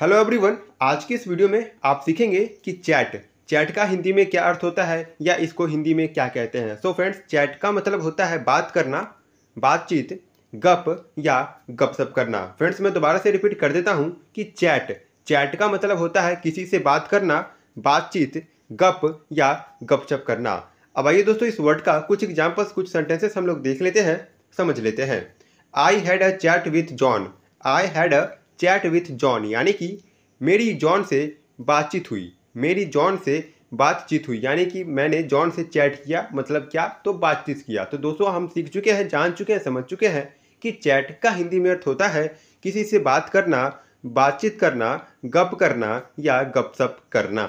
hello everyone आज के इस वीडियो में आप सीखेंगे कि चैट चैट का हिंदी में क्या अर्थ होता है या इसको हिंदी में क्या कहते हैं सो फ्रेंड्स चैट का मतलब होता है बात करना बातचीत गप या गपशप करना फ्रेंड्स मैं दोबारा से रिपीट कर देता हूँ कि चैट चैट का मतलब होता है किसी से बात करना बातचीत गप या गपशप करना अब आइए दोस्तों इस वर्ड का कुछ एग्जाम्पल्स कुछ सेंटेंसेस हम लोग देख लेते हैं समझ लेते हैं I had a chat with John I had a chat with John यानी कि मेरी जॉन से बातचीत हुई मेरी जॉन से बातचीत हुई यानी कि मैंने जॉन से चैट किया मतलब क्या तो बातचीत किया तो दोस्तों हम सीख चुके हैं जान चुके हैं समझ चुके हैं कि चैट का हिंदी में अर्थ होता है किसी से बात करना बातचीत करना गप करना या गपसप करना